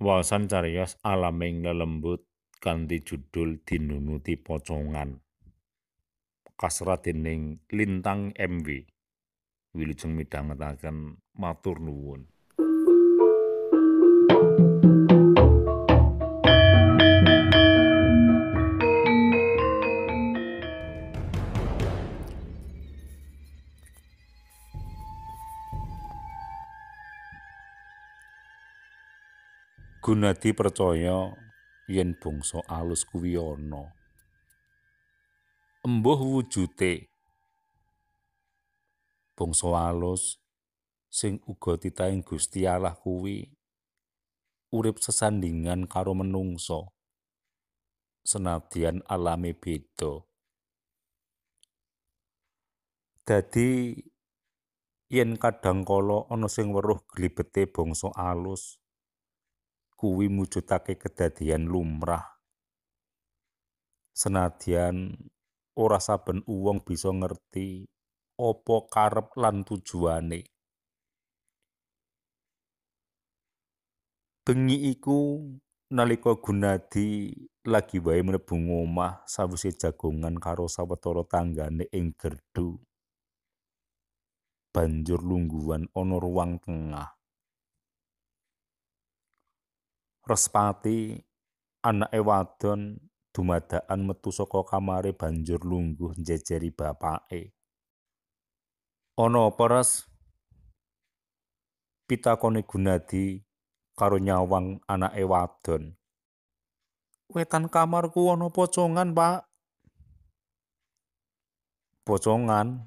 Wasan cariyos alaming lelembut ganti judul Dinunuti Pocongan. Kasrat Lintang MW. Wilujeng midhangetaken matur nuwun. Gunadi percaya yen bangsa alus kuwi ana. Embuh wujute bangsa alus sing uga titahing Gusti Allah kuwi urip sesandingan karo menungso senadyan alami beda. Dadi yen kadang kala ana sing weruh glibete bangsa alus kuwi mujudake kedadian lumrah. Senadyan ora saben uwong bisa ngerti apa karep lan tujuane. Bengi iku nalika Gunadi lagi wae mlebu omah sawise jagongan karo sawetara tanggane ing gerdu. Banjur lungguhan ana ruang tengah. Respati anake wadon dumadakan metu saka kamare banjur lungguh njejeri bapake. Ono apa, pita kone Gunadi karo nyawang anake wadon. Wetan kamarku ana pocongan, Pak. Pocongan?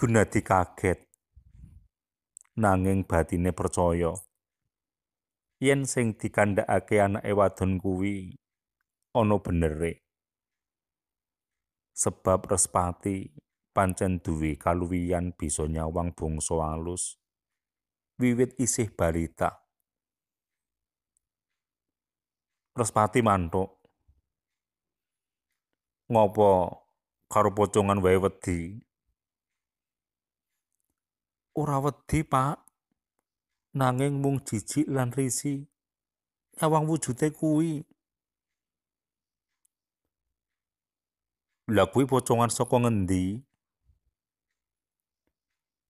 Gunadi kaget. Nanging batine percaya yen sing dikandhakake anake wadon kuwi ono benere. Sebab Respati pancen duwe kaluwian bisa nyawang bangsa alus wiwit isih balita. Respati mantuk. Ngopo karo pocongan wae wedi? Ora wedi, Pak. nanging mung jijik lan risi awang wujude kuwi lha kuwi pocongan saka ngendi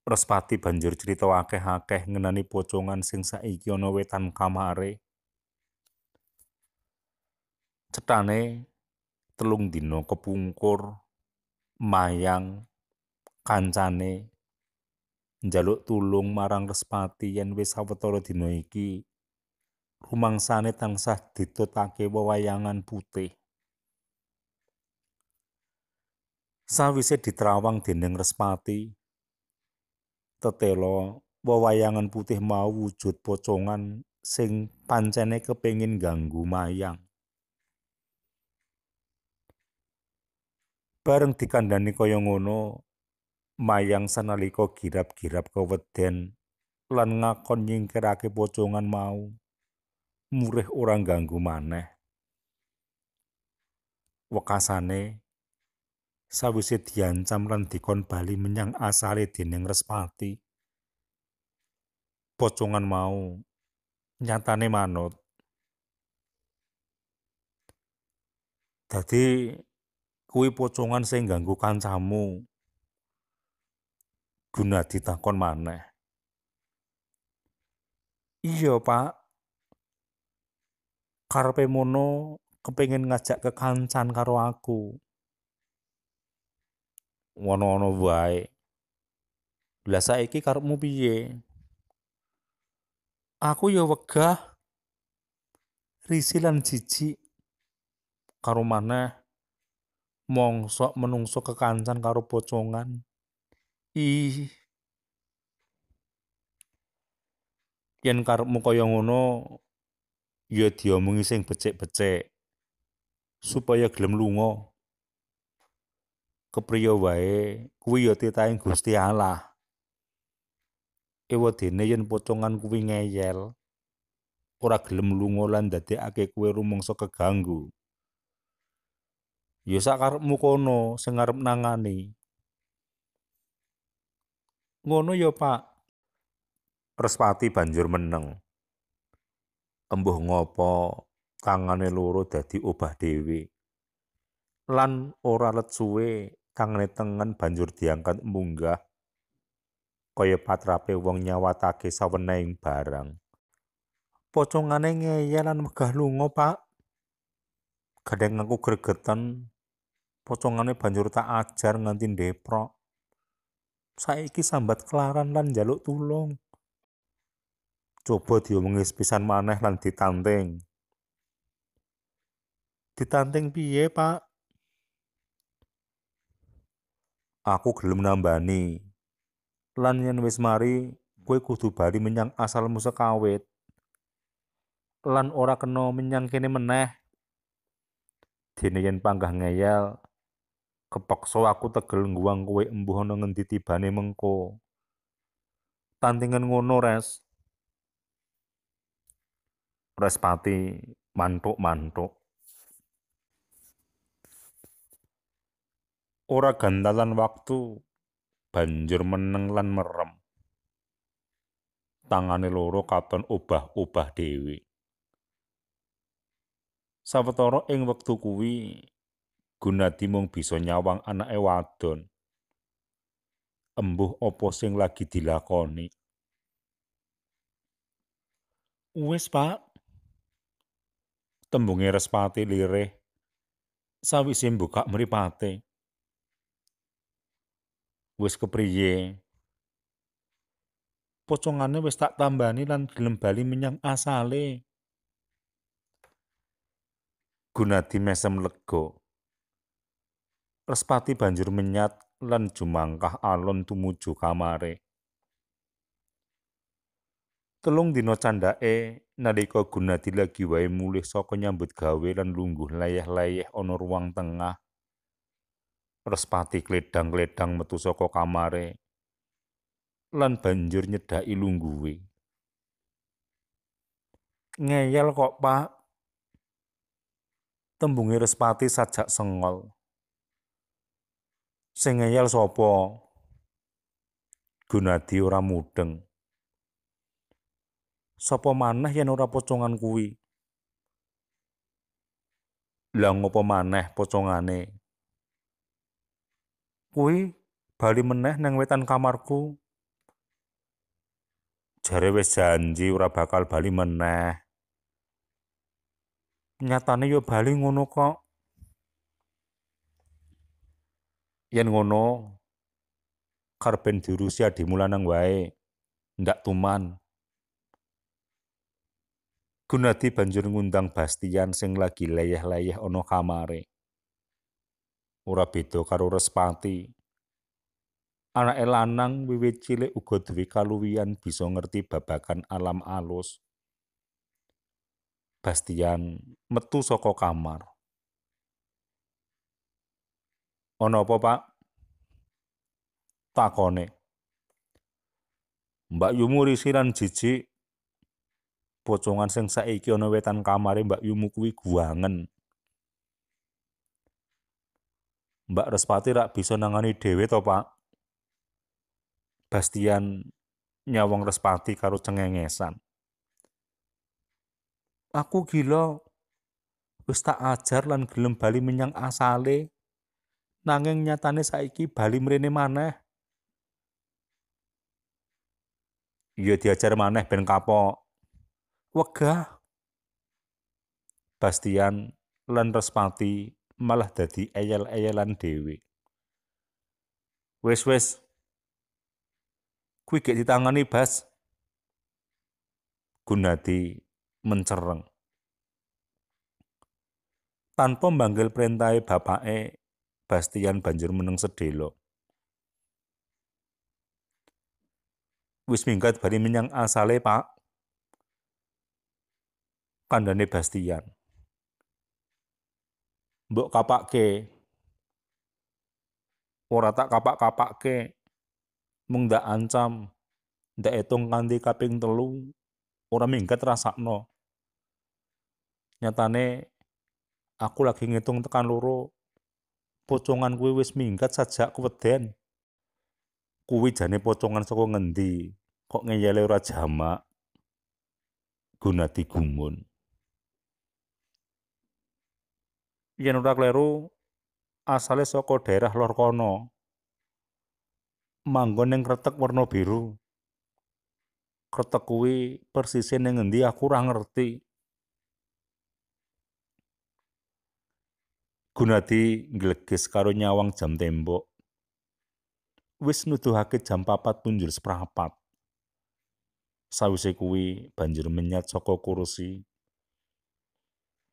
Respati banjur cerita akeh-akeh ngenani pocongan sing saiki ana wetan kamare. Cetane telung dina kepungkur mayang kancane njaluk tulung marang Respati yen wis sawetara dina iki rumangsane tansah ditutake wewayangan putih. Sawise diterawang dening Respati, Tetelo wewayangan putih mau wujud pocongan sing pancene kepengin ganggu mayang. Bareng dikandani kaya ngono, mayang sanalika girap-girap keweden lan ngakon nyingkirake pocongan mau murih ora ganggu maneh wekasane sawise diancam lan dikon bali menyang asale dening Respati. Pocongan mau nyatane manut. Dadi kuwi pocongan sing ganggu kancamu guna ditakon maneh. Iya, Pak. Karpe mono kepengen ngajak kekancan karo aku. Wono-wono wae. Lah saiki karepmu piye? Aku ya wegah Risilan lan jijik karo maneh mongsok menungso kekancan karo pocongan. i yen karepmu kaya ngono ya diomongi sing becik-becik supaya gelem lunga kepriya wae kuwi ya titahing Gusti Allah ewa dene yen pocongan kuwi ngeyel ora gelem lunga lan ndadekake kuwi rumangsa keganggu Yo sak karepmu kono sing arep nangani Ngono ya, Pak. Respati banjur meneng. Embuh ngopo tangane loro dadi obah dhewe. Lan ora let suwe tangane tengen banjur diangkat munggah kaya patrape wong nyawatake sawenehing barang. Pocongane ngeyel lan megah lunga, Pak. Kadang aku gregeten, pocongane banjur tak ajar nganti deprok saiki sambat kelaran lan jaluk tulung. Coba diomongi pisan maneh lan ditanting. Ditanting piye, Pak? Aku gelem nambani. Lan yen wis mari, kowe kudu bali menyang asalmu sekawit. Lan ora kena menyang kene meneh. Dene yen panggah ngeyel, Kepeksa aku tegel ngguwang kowe embuh ana ngendi tibane mengko. Tantingan ngono, Res. Respati mantuk-mantuk. Ora gandalan waktu banjur meneng lan merem. Tangane loro katon obah-obah dhewe. Sawetara ing wektu kuwi Gunadi mung bisa nyawang anake wadon. Embuh apa sing lagi dilakoni? Wes Pak. Tembunge Respati lirih sawise buka mripate. Wis kepriye? Pocongane wis tak tambani lan gelem bali menyang asale. Gunadi mesem lego. Respati banjur menyat lan jumangkah alon tumuju kamare. Telung dino candhake nalika Gunadi lagi wae mulih saka nyambut gawe lan lungguh layeh-layeh ana ruang tengah. Respati kledang-kledang metu saka kamare lan banjur nyedhaki lungguwe. Ngeyel kok, Pak. Tembunge Respati sajak sengol. Sing ngeyel sapa? Gunadi ora mudeng. Sapa maneh yen ora pocongan kuwi? Lah ngopo maneh pocongane? Kuwi bali meneh nang wetan kamarku. Jare wis janji ora bakal bali meneh. Nyatane yo bali ngono kok. yen ngono karben di Rusia nang wae ndak tuman Gunadi banjur ngundang Bastian sing lagi layeh-layeh ono kamare ora beda karo Respati Anak lanang wiwit cilik uga duwe kaluwian bisa ngerti babakan alam alus Bastian metu saka kamar Ono apa, Pak? Takone. Mbak Yumu risih lan jijik. Pocongan sing saiki ono wetan kamare Mbak Yumu kuwi guangen. Mbak Respati rak bisa nangani dewe to, Pak? Bastian nyawang Respati karo cengengesan. Aku gila wis tak ajar lan gelem bali menyang asale. Nanging nyatane saiki bali mrene maneh. Ya diajar maneh ben kapok. Wegah. Bastian lan Respati malah dadi eyel-eyelan dhewe. Wes-wes, Kuwi gek ditangani, Bas. Gunadi mencereng. Tanpa manggil perintahe bapake, Bastian banjur meneng sedelo. Wis minggat bari menyang asale, Pak. Kandane Bastian. Mbok ke Ora tak kapak kapak Mung ndak ancam. Ndak etung kanthi kaping telu. Ora minggat rasakno. Nyatane aku lagi ngitung tekan loro pocongan kuwi wis minggat sajak kuweden. Kuwi jane pocongan saka ngendi? Kok ngeyele ora jamak? Gunadi gumun. Yen ora kleru asale saka daerah lor kono. Manggon ning kretek warna biru. Kretek kuwi persisine ngendi aku ora ngerti. Gunadi ngleges karo nyawang jam tembok. Wis nuduhake jam papat punjul seprapat. Sawise kuwi banjur menyat saka kursi.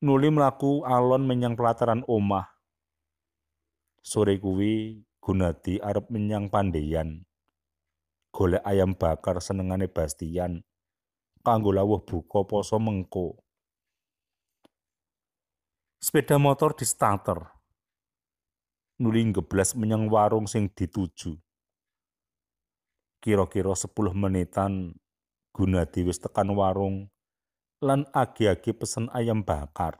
Nuli mlaku alon menyang pelataran omah. Sore kuwi Gunadi arep menyang Pandeyan. Golek ayam bakar senengane Bastian kanggo lawuh buka poso mengko sepeda motor di starter. Nuli ngeblas menyang warung sing dituju. Kira-kira sepuluh menitan guna wis tekan warung lan agi-agi pesen ayam bakar.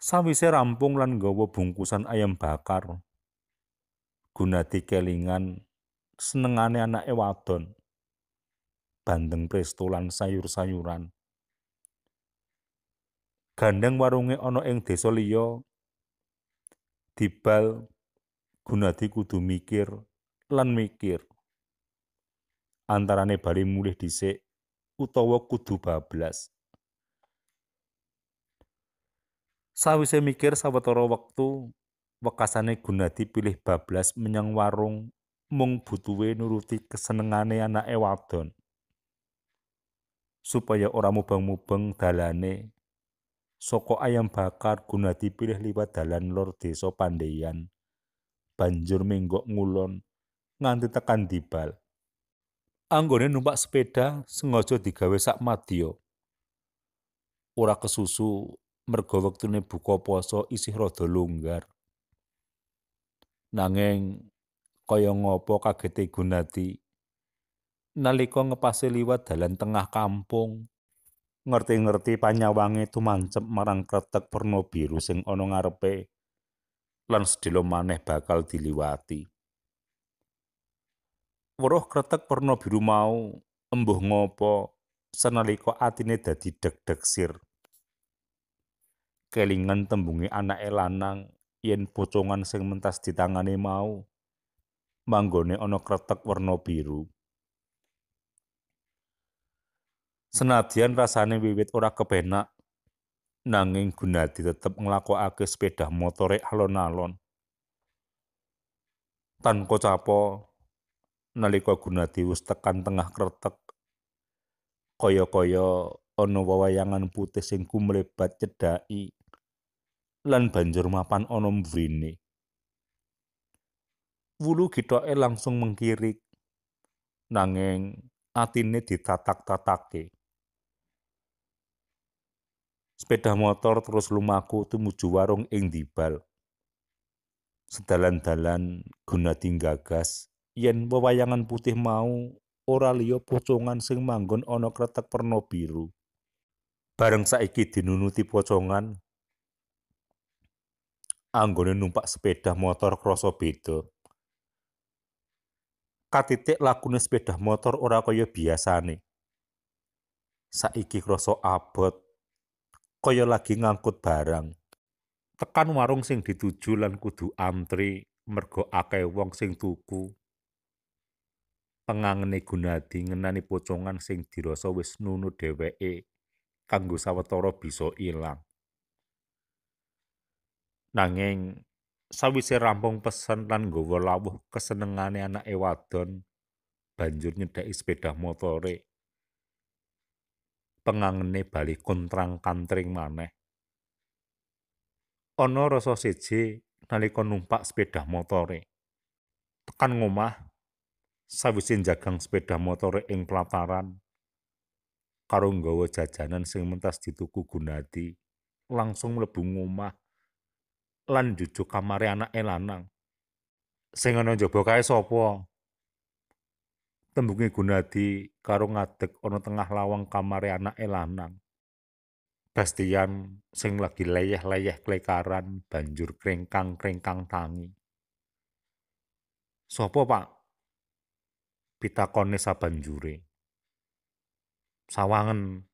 Sawise rampung lan nggawa bungkusan ayam bakar, Gunadi kelingan senengane anake wadon. Bandeng presto lan sayur-sayuran gandeng warunge ana ing desa liya dibal Gunadi kudu mikir lan mikir antarane bali mulih dhisik utawa kudu bablas Sawise mikir sawetara wektu wekasane Gunadi pilih bablas menyang warung mung butuhe nuruti kesenengane anake wadon supaya ora mubeng-mubeng dalane Soko ayam bakar guna dipilih liwat dalan lor desa Pandheyan. Banjur menggok ngulon nganti tekan Dibal. Anggone numpak sepeda sengaja digawe sak Matio. Ora kesusu mergo wektune buka poso isih rada longgar. Nanging kaya ngopo kagete Gunati nalika ngepase liwat dalan tengah kampung ngerti-ngerti panyawange mancep marang kretek perno biru sing ana ngarepe lan sedhela maneh bakal diliwati. Weruh kretek perno biru mau embuh ngopo senaliko atine dadi deg deg sir. Kelingan tembungi anak elanang yen pocongan sing mentas ditangani mau manggone ana kretek warna biru. Senadyan rasane wiwit ora kepenak, nanging Gunadi tetep nglakokake sepeda motore alon-alon. Tanpa capa nalika Gunadi wis tekan tengah kretek, kaya-kaya ana wayangan putih sing kumlebat cedhaki lan banjur mapan ana mrene. Wulu gitoke langsung mengkirik, nanging atine ditatak-tatake sepeda motor terus lumaku tumuju warung ing dibal. Sedalan-dalan guna tinggagas, yen wewayangan putih mau ora liya pocongan sing manggon ana kretek perno biru. Bareng saiki dinunuti pocongan, anggone numpak sepeda motor krasa beda. Katitik lakune sepeda motor ora kaya biasane. Saiki krasa abot kaya lagi ngangkut barang. Tekan warung sing dituju lan kudu antri mergo akeh wong sing tuku. Pengangene Gunadi ngenani pocongan sing dirasa wis nunu dheweke kanggo sawetara bisa ilang. Nanging sawise rampung pesen lan nggawa lawuh kesenengane anak wadon banjur nyedhaki sepeda motore pengangene bali kontrang kantring maneh. Ana rasa seje nalika numpak sepeda motore. Tekan ngomah, sawise jagang sepeda motore ing pelataran karo nggawa jajanan sing mentas dituku Gunadi, langsung mlebu ngomah lan jujuk kamare anak elanang. Sing ana njaba kae sapa? tembunge Gunadi karo ngadeg ana tengah lawang kamare anake lanang. Bastian sing lagi leyeh-leyeh klekaran banjur krengkang-krengkang tangi. Sopo Pak? Pitakone sabanjure. Sawangen.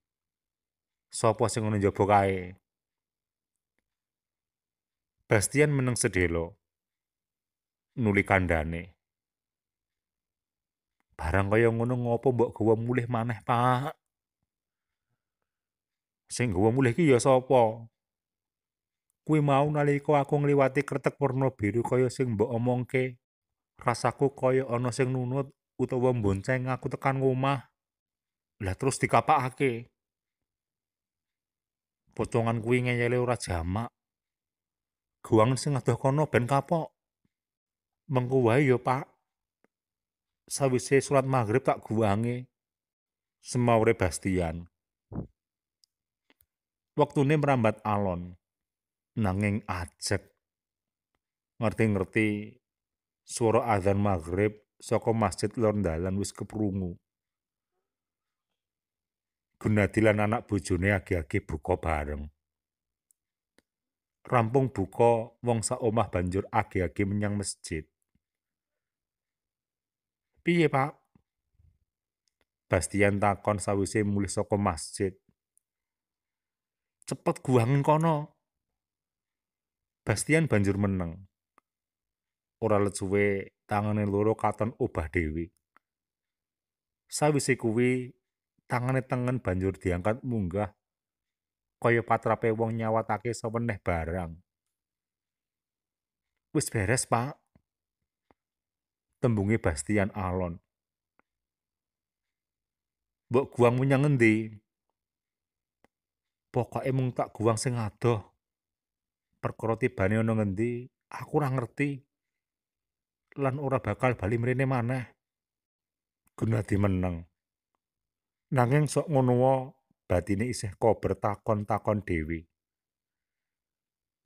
Sopo sing ngono njaba kae? Bastian meneng sedelo. Nuli kandane. Barang kaya ngono ngopo mbok gawa mulih maneh, Pak? Sing gawa mulih ki ya sapa? Kuwi mau nalika aku ngliwati kretek warna biru kaya sing mbok omongke. Rasaku kaya ana sing nunut utawa bonceng aku tekan omah. Lah terus dikapakake. Pocongan kuwi ngeyele ora jamak. Guwangen sing adoh kono ben kapok. Mengkuwai wae ya, Pak sawise surat maghrib tak guwange semaure Bastian. Waktune merambat alon, nanging ajek. Ngerti-ngerti suara azan maghrib saka masjid lor dalan wis keprungu. Gunadilan anak bojone agi-agi buka bareng. Rampung buka wong sak omah banjur agi-agi menyang masjid. Piye, Pak? Bastian takon sawise mulih saka masjid. Cepet guwangen kono. Bastian banjur meneng. Ora let suwe tangane loro katon obah dhewe. Sawise kuwi tangane tengen banjur diangkat munggah kaya patrape wong nyawatake seweneh barang. Wis beres, Pak tembungi Bastian Alon. Mbok guang munyang ngendi? Pokoke mung tak guang sing adoh. Perkara tibane ana ngendi, aku ora ngerti. Lan ora bakal bali mrene maneh. Gunadi meneng. Nanging sok ngono wae batine isih kober takon-takon dhewe.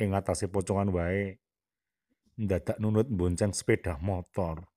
Ing atase pocongan wae, ndadak nunut bonceng sepeda motor.